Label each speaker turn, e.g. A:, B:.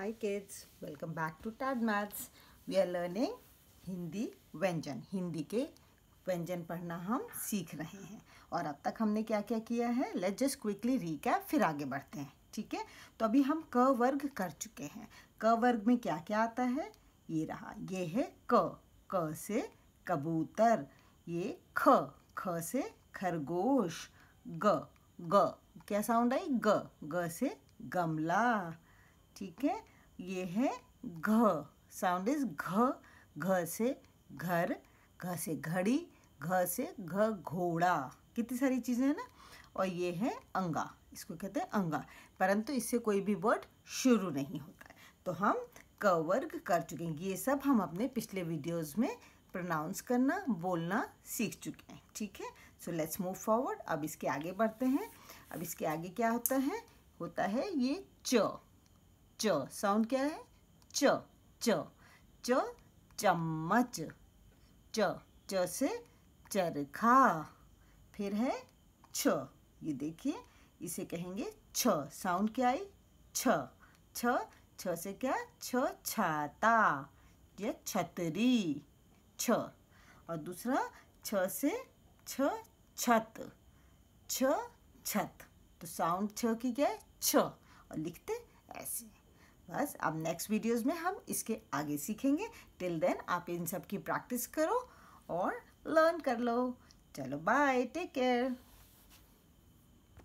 A: Hi kids, welcome back to TAD Maths. We are learning Hindi व्यंजन हिंदी के व्यंजन पढ़ना हम सीख रहे हैं और अब तक हमने क्या क्या किया है लेट जस्ट क्विकली रिकैप फिर आगे बढ़ते हैं ठीक है तो अभी हम क वर्ग कर चुके हैं क वर्ग में क्या क्या आता है ये रहा ये है क क से कबूतर ये ख ख से खरगोश ग ग क्या साउंड आई ग ग से गमला ठीक है ये है घ साउंड इज घ घ से घर घ से घड़ी घ से घ घोड़ा कितनी सारी चीज़ें हैं ना और ये है अंगा इसको कहते हैं अंगा परंतु इससे कोई भी वर्ड शुरू नहीं होता है तो हम क वर्ग कर चुके हैं ये सब हम अपने पिछले वीडियोस में प्रोनाउंस करना बोलना सीख चुके हैं ठीक है सो लेट्स मूव फॉरवर्ड अब इसके आगे बढ़ते हैं अब इसके आगे क्या होता है होता है ये च च साउंड क्या है च च च चम्मच च च से चरखा फिर है छ ये देखिए इसे कहेंगे छ साउंड क्या आई छ छ छ से क्या छ छाता या छतरी छ और दूसरा छ से छ छत छ छत तो साउंड छ की क्या है छ और लिखते ऐसे बस अब नेक्स्ट वीडियोस में हम इसके आगे सीखेंगे टिल देन आप इन सब की प्रैक्टिस करो और लर्न कर लो चलो बाय टेक केयर